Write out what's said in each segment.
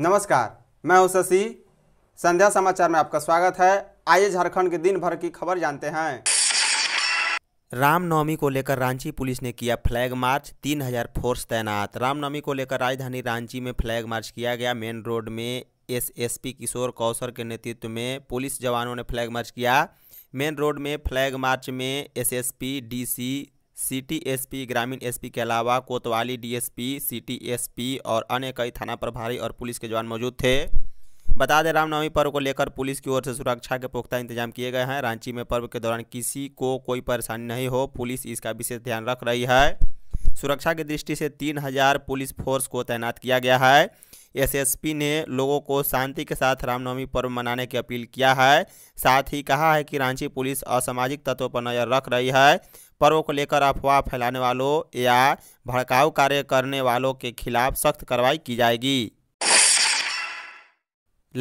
नमस्कार मैं हूं शशि संध्या समाचार में आपका स्वागत है आइए झारखंड के दिन भर की खबर जानते हैं रामनवमी को लेकर रांची पुलिस ने किया फ्लैग मार्च 3000 फोर्स तैनात रामनवमी को लेकर राजधानी रांची में फ्लैग मार्च किया गया मेन रोड में एसएसपी किशोर कौशर के नेतृत्व में पुलिस जवानों ने फ्लैग मार्च किया मेन रोड में फ्लैग मार्च में एसएसपी डीसी सिटी एसपी ग्रामीण एसपी के अलावा कोतवाली डीएसपी सिटी एसपी और अन्य कई थाना प्रभारी और पुलिस के जवान मौजूद थे बता दें रामनवमी पर्व को लेकर पुलिस की ओर से सुरक्षा के पुख्ता इंतजाम किए गए हैं रांची में पर्व के दौरान किसी को कोई परेशानी नहीं हो पुलिस इसका विशेष ध्यान रख रही है सुरक्षा की दृष्टि से तीन हजार पुलिस फोर्स को तैनात किया गया है एसएसपी ने लोगों को शांति के साथ रामनवमी पर्व मनाने की अपील किया है साथ ही कहा है कि रांची पुलिस असामाजिक तत्वों पर नज़र रख रही है पर्व को लेकर अफवाह फैलाने वालों या भड़काऊ कार्य करने वालों के खिलाफ सख्त कार्रवाई की जाएगी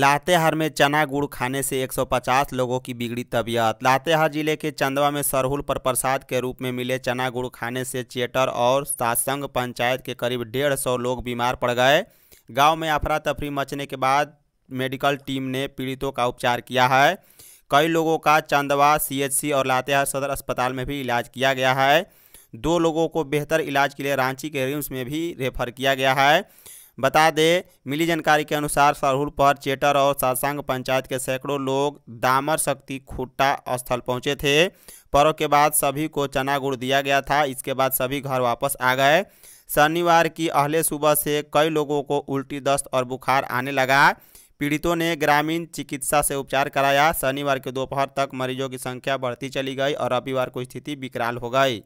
लातेहार में चना गुड़ खाने से 150 लोगों की बिगड़ी तबीयत लातेहार जिले के चंदवा में सरहुल पर प्रसाद के रूप में मिले चना गुड़ खाने से चेटर और सासंग पंचायत के करीब डेढ़ सौ लोग बीमार पड़ गए गांव में अफरा तफरी मचने के बाद मेडिकल टीम ने पीड़ितों का उपचार किया है कई लोगों का चांदवा सीएचसी और लातेहार सदर अस्पताल में भी इलाज किया गया है दो लोगों को बेहतर इलाज के लिए रांची के रिम्स में भी रेफर किया गया है बता दें मिली जानकारी के अनुसार सरहुल पर चेटर और सासांग पंचायत के सैकड़ों लोग दामर शक्ति खुट्टा स्थल पहुंचे थे पर्व के बाद सभी को चना गुड़ दिया गया था इसके बाद सभी घर वापस आ गए शनिवार की अहले सुबह से कई लोगों को उल्टी दस्त और बुखार आने लगा पीड़ितों ने ग्रामीण चिकित्सा से उपचार कराया शनिवार के दोपहर तक मरीजों की संख्या बढ़ती चली गई और रविवार को स्थिति विकराल हो गई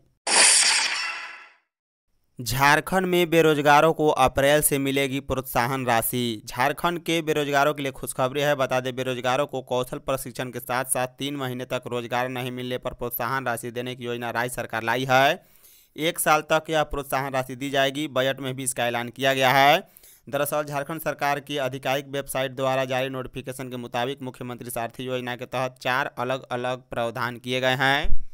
झारखंड में बेरोजगारों को अप्रैल से मिलेगी प्रोत्साहन राशि झारखंड के बेरोजगारों के लिए खुशखबरी है बता दें बेरोजगारों को कौशल प्रशिक्षण के साथ साथ तीन महीने तक रोजगार नहीं मिलने पर प्रोत्साहन राशि देने की योजना राज्य सरकार लाई है एक साल तक यह प्रोत्साहन राशि दी जाएगी बजट में भी इसका ऐलान किया गया है दरअसल झारखंड सरकार की आधिकारिक वेबसाइट द्वारा जारी नोटिफिकेशन के मुताबिक मुख्यमंत्री सारथी योजना के तहत चार अलग अलग प्रावधान किए गए हैं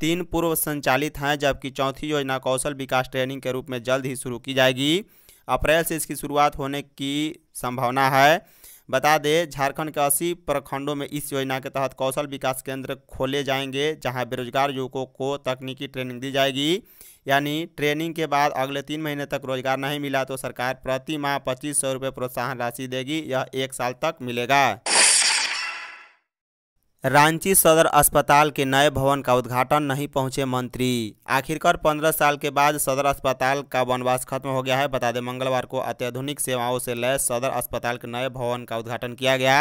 तीन पूर्व संचालित हैं जबकि चौथी योजना कौशल विकास ट्रेनिंग के रूप में जल्द ही शुरू की जाएगी अप्रैल से इसकी शुरुआत होने की संभावना है बता दें झारखंड के अस्सी प्रखंडों में इस योजना के तहत कौशल विकास केंद्र खोले जाएंगे जहां बेरोजगार युवकों को तकनीकी ट्रेनिंग दी जाएगी यानी ट्रेनिंग के बाद अगले तीन महीने तक रोजगार नहीं मिला तो सरकार प्रति माह पच्चीस सौ रुपये प्रोत्साहन राशि देगी यह एक साल तक मिलेगा रांची सदर अस्पताल के नए भवन का उद्घाटन नहीं पहुंचे मंत्री आखिरकार पंद्रह साल के बाद सदर अस्पताल का वनवास खत्म हो गया है बता दें मंगलवार को अत्याधुनिक सेवाओं से लैस सदर अस्पताल के नए भवन का उद्घाटन किया गया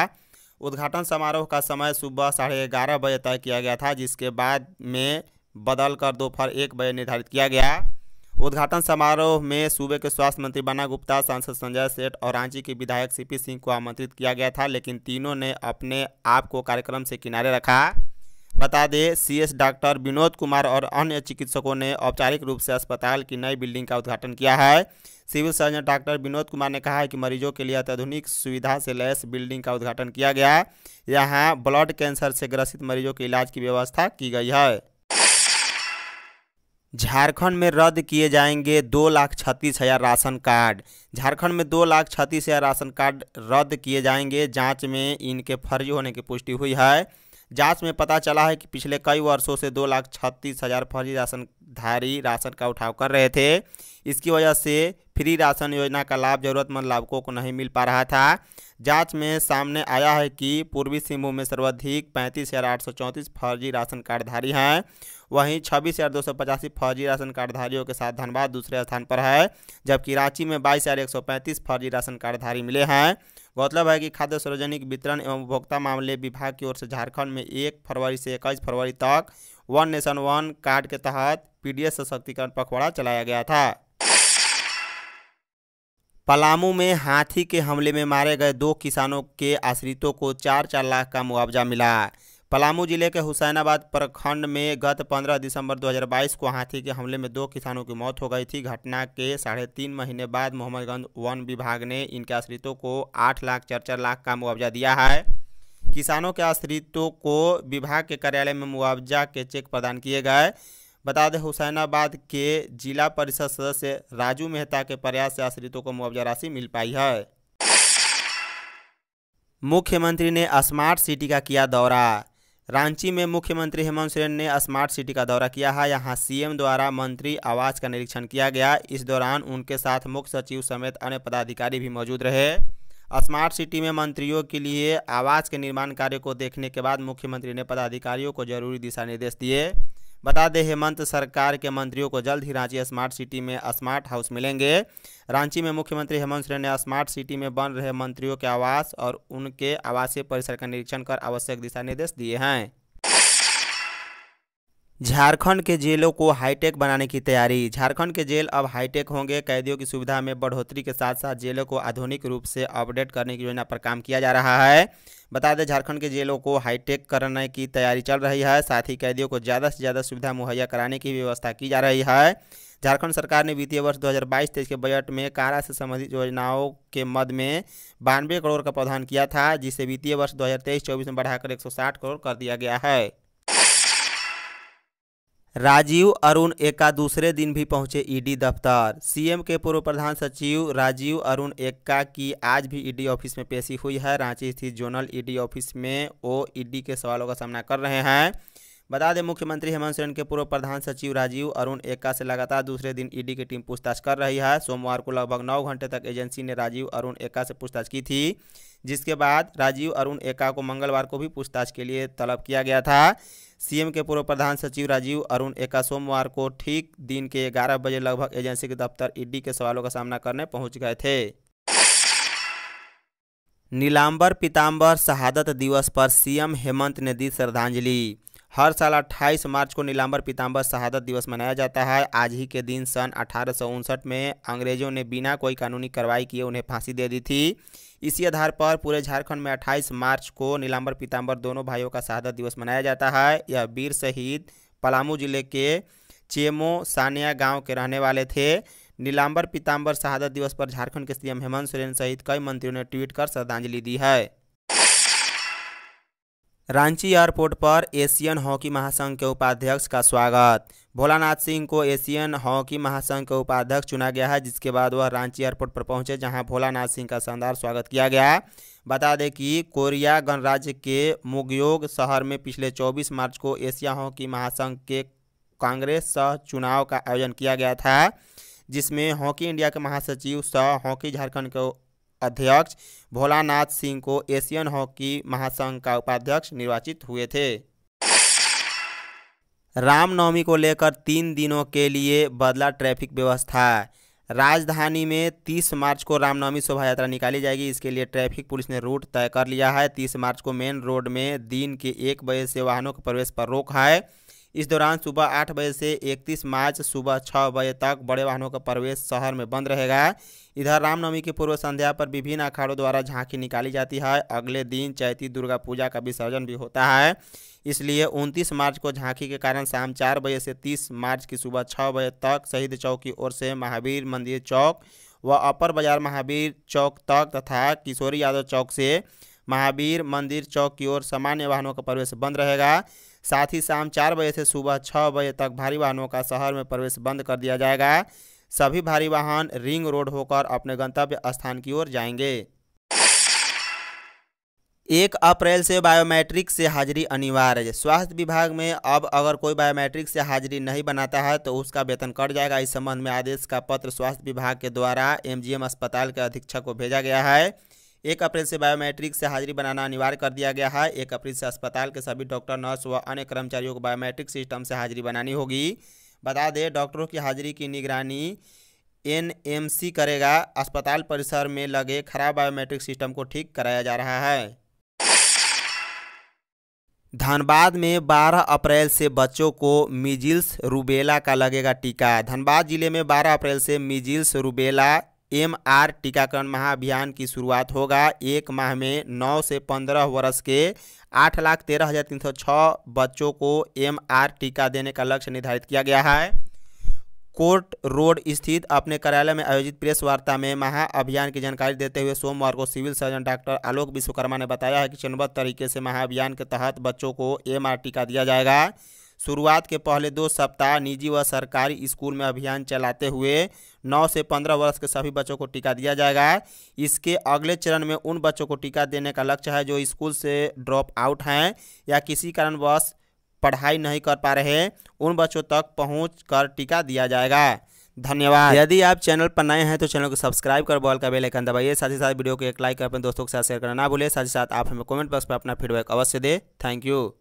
उद्घाटन समारोह का समय सुबह साढ़े ग्यारह बजे तय किया गया था जिसके बाद में बदल कर दोपहर एक बजे निर्धारित किया गया उद्घाटन समारोह में सूबे के स्वास्थ्य मंत्री बना गुप्ता सांसद संजय सेठ और रांची के विधायक सीपी सिंह को आमंत्रित किया गया था लेकिन तीनों ने अपने आप को कार्यक्रम से किनारे रखा बता दें सीएस डॉक्टर विनोद कुमार और अन्य चिकित्सकों ने औपचारिक रूप से अस्पताल की नई बिल्डिंग का उद्घाटन किया है civil surgeon doctor Vinod Kumar ने कहा है कि मरीजों के लिए अत्याधुनिक सुविधा से लैस बिल्डिंग का उद्घाटन किया गया यहाँ ब्लड कैंसर से ग्रसित मरीजों के इलाज की व्यवस्था की गई है झारखंड में रद्द किए जाएंगे दो लाख छत्तीस हज़ार राशन कार्ड झारखंड में दो लाख छत्तीस हज़ार राशन कार्ड रद्द किए जाएंगे जांच में इनके फर्जी होने की पुष्टि हुई है जांच में पता चला है कि पिछले कई वर्षों से दो लाख छत्तीस हज़ार फर्जी राशनधारी राशन का उठाव कर रहे थे इसकी वजह से फ्री राशन योजना का लाभ जरूरतमंद लाभकों को नहीं मिल पा रहा था जांच में सामने आया है कि पूर्वी सिंहभूम में सर्वाधिक पैंतीस हज़ार आठ सौ चौंतीस फर्जी राशन कार्डधारी हैं वहीं छब्बीस हज़ार दो सौ पचासी फर्जी राशन कार्डधारियों के साथ धनबाद दूसरे स्थान पर है जबकि रांची में बाईस हज़ार एक सौ पैंतीस फर्जी राशन कार्डधारी मिले हैं गौरतलब है कि खाद्य सार्वजनिक वितरण एवं उपभोक्ता मामले विभाग की ओर से झारखंड में एक फरवरी से इक्कीस फरवरी तक वन नेशन वन कार्ड के तहत पीडीएस सशक्तिकरण पखवाड़ा चलाया गया था पलामू में हाथी के हमले में मारे गए दो किसानों के आश्रितों को चार चार लाख का मुआवजा मिला पलामू जिले के हुसैनाबाद प्रखंड में गत 15 दिसंबर 2022 को हाथी के हमले में दो किसानों की मौत हो गई थी घटना के साढ़े तीन महीने बाद मोहम्मदगंज वन विभाग ने इनके आश्रितों को आठ लाख चार लाख का मुआवजा दिया है किसानों के आश्रितों को विभाग के कार्यालय में मुआवजा के चेक प्रदान किए गए बता दें हुसैनाबाद के जिला परिषद सदस्य राजू मेहता के प्रयास से आश्रितों को मुआवजा राशि मिल पाई है मुख्यमंत्री ने स्मार्ट सिटी का किया दौरा रांची में मुख्यमंत्री हेमंत सोरेन ने स्मार्ट सिटी का दौरा किया है यहां सीएम द्वारा मंत्री आवास का निरीक्षण किया गया इस दौरान उनके साथ मुख्य सचिव समेत अन्य पदाधिकारी भी मौजूद रहे स्मार्ट सिटी में मंत्रियों के लिए आवास के निर्माण कार्य को देखने के बाद मुख्यमंत्री ने पदाधिकारियों को जरूरी दिशा निर्देश दिए बता दें हेमंत सरकार के मंत्रियों को जल्द ही रांची स्मार्ट सिटी में स्मार्ट हाउस मिलेंगे रांची में मुख्यमंत्री हेमंत सोरेन ने स्मार्ट सिटी में बन रहे मंत्रियों के आवास और उनके आवासीय परिसर का निरीक्षण कर आवश्यक दिशा निर्देश दिए हैं झारखंड के जेलों को हाईटेक बनाने की तैयारी झारखंड के जेल अब हाईटेक होंगे कैदियों की सुविधा में बढ़ोतरी के साथ साथ जेलों को आधुनिक रूप से अपडेट करने की योजना पर काम किया जा रहा है बता दें झारखंड के जेलों को हाईटेक करने की तैयारी चल रही है साथ ही कैदियों को ज़्यादा से ज़्यादा सुविधा मुहैया कराने की व्यवस्था की जा रही है झारखंड सरकार ने वित्तीय वर्ष 2022 हज़ार के बजट में कारा से संबंधित योजनाओं के मद में बानवे करोड़ का प्रावधान किया था जिसे वित्तीय वर्ष 2023-24 में बढ़ाकर 160 करोड़ कर दिया गया है राजीव अरुण एक्का दूसरे दिन भी पहुंचे ईडी दफ्तर सीएम के पूर्व प्रधान सचिव राजीव अरुण एक्का की आज भी ईडी ऑफिस में पेशी हुई है रांची स्थित जोनल ईडी ऑफिस में वो ईडी के सवालों का सामना कर रहे हैं बता दें मुख्यमंत्री हेमंत सोरेन के पूर्व प्रधान सचिव राजीव अरुण एक्का से लगातार दूसरे दिन ईडी की टीम पूछताछ कर रही है सोमवार को लगभग नौ घंटे तक एजेंसी ने राजीव अरुण एक्का से पूछताछ की थी जिसके बाद राजीव अरुण एक्का को मंगलवार को भी पूछताछ के लिए तलब किया गया था सीएम के पूर्व प्रधान सचिव राजीव अरुण एका सोमवार को ठीक दिन के ग्यारह बजे लगभग एजेंसी के दफ्तर ईडी के सवालों का सामना करने पहुंच गए थे नीलांबर पीताम्बर शहादत दिवस पर सीएम हेमंत ने दी श्रद्धांजलि हर साल 28 मार्च को नीलांबर पीताम्बर शहादत दिवस मनाया जाता है आज ही के दिन सन अठारह में अंग्रेजों ने बिना कोई कानूनी कार्रवाई किए उन्हें फांसी दे दी थी इसी आधार पर पूरे झारखंड में 28 मार्च को नीलांबर पीताम्बर दोनों भाइयों का शहादत दिवस मनाया जाता है यह वीर शहीद पलामू जिले के चेमो सानिया गाँव के रहने वाले थे नीलांबर पीताम्बर शहादत दिवस पर झारखंड के सीएम हेमंत सोरेन सहित कई मंत्रियों ने ट्वीट कर श्रद्धांजलि दी है रांची एयरपोर्ट पर एशियन हॉकी महासंघ के उपाध्यक्ष का स्वागत भोलानाथ सिंह को एशियन हॉकी महासंघ के उपाध्यक्ष चुना गया है जिसके बाद वह रांची एयरपोर्ट पर पहुंचे जहां भोलानाथ सिंह का शानदार स्वागत किया गया बता दें कि कोरिया गणराज्य के मुगयोग शहर में पिछले 24 मार्च को एशिया हॉकी महासंघ के कांग्रेस सह चुनाव का आयोजन किया गया था जिसमें हॉकी इंडिया के महासचिव सह हॉकी झारखंड के अध्यक्ष भोलानाथ सिंह को एशियन हॉकी महासंघ का उपाध्यक्ष निर्वाचित हुए थे रामनवमी को लेकर तीन दिनों के लिए बदला ट्रैफिक व्यवस्था राजधानी में 30 मार्च को रामनवमी शोभा यात्रा निकाली जाएगी इसके लिए ट्रैफिक पुलिस ने रूट तय कर लिया है 30 मार्च को मेन रोड में दिन के एक बजे से वाहनों के प्रवेश पर रोक है इस दौरान सुबह आठ बजे से इकतीस मार्च सुबह छः बजे तक बड़े वाहनों का प्रवेश शहर में बंद रहेगा इधर रामनवमी की पूर्व संध्या पर विभिन्न अखाड़ों द्वारा झांकी निकाली जाती है अगले दिन चैती दुर्गा पूजा का विसर्जन भी होता है इसलिए 29 मार्च को झांकी के कारण शाम चार बजे से 30 मार्च की सुबह छः बजे तक शहीद चौक की ओर से महावीर मंदिर चौक व अपर बाजार महावीर चौक तक तथा किशोरी यादव चौक से महावीर मंदिर चौक की ओर सामान्य वाहनों का प्रवेश बंद रहेगा साथ ही शाम चार बजे से सुबह छः बजे तक भारी वाहनों का शहर में प्रवेश बंद कर दिया जाएगा सभी भारी वाहन रिंग रोड होकर अपने गंतव्य स्थान की ओर जाएंगे एक अप्रैल से बायोमेट्रिक से हाजिरी अनिवार्य स्वास्थ्य विभाग में अब अगर कोई बायोमेट्रिक से हाजिरी नहीं बनाता है तो उसका वेतन कट जाएगा इस संबंध में आदेश का पत्र स्वास्थ्य विभाग के द्वारा एमजीएम अस्पताल के अधीक्षक को भेजा गया है एक अप्रैल से बायोमेट्रिक से हाजिरी बनाना अनिवार्य कर दिया गया है एक अप्रैल से अस्पताल के सभी डॉक्टर नर्स व अन्य कर्मचारियों को बायोमेट्रिक सिस्टम से हाजिरी बनानी होगी बता दें डॉक्टरों की हाजिरी की निगरानी एनएमसी करेगा अस्पताल परिसर में लगे खराब बायोमेट्रिक सिस्टम को ठीक कराया जा रहा है धनबाद में 12 अप्रैल से बच्चों को मिजिल्स रूबेला का लगेगा टीका धनबाद जिले में 12 अप्रैल से मिजिल्स रूबेला एम आर टीकाकरण महाअभियान की शुरुआत होगा एक माह में नौ से पंद्रह वर्ष के आठ लाख तेरह हज़ार तीन सौ छः बच्चों को एम आर टीका देने का लक्ष्य निर्धारित किया गया है कोर्ट रोड स्थित अपने कार्यालय में आयोजित प्रेस वार्ता में महाअभियान की जानकारी देते हुए सोमवार को civil surgeon doctor Alok Vishwakarma ने बताया है कि चरणबद्ध तरीके से महाअभियान के तहत बच्चों को एम आर टीका दिया जाएगा शुरुआत के पहले दो सप्ताह निजी व सरकारी स्कूल में अभियान चलाते हुए 9 से 15 वर्ष के सभी बच्चों को टीका दिया जाएगा इसके अगले चरण में उन बच्चों को टीका देने का लक्ष्य है जो स्कूल से ड्रॉप आउट हैं या किसी कारणवश पढ़ाई नहीं कर पा रहे उन बच्चों तक पहुँच कर टीका दिया जाएगा धन्यवाद यदि आप चैनल पर नए हैं तो चैनल को सब्सक्राइब कर बॉल का बेल आइकन दबाइए साथ ही साथ वीडियो को एक लाइक अपने दोस्तों के साथ शेयर करना ना भूलें साथ ही साथ आप हमें कमेंट बॉक्स पर अपना फीडबैक अवश्य दें थैंक यू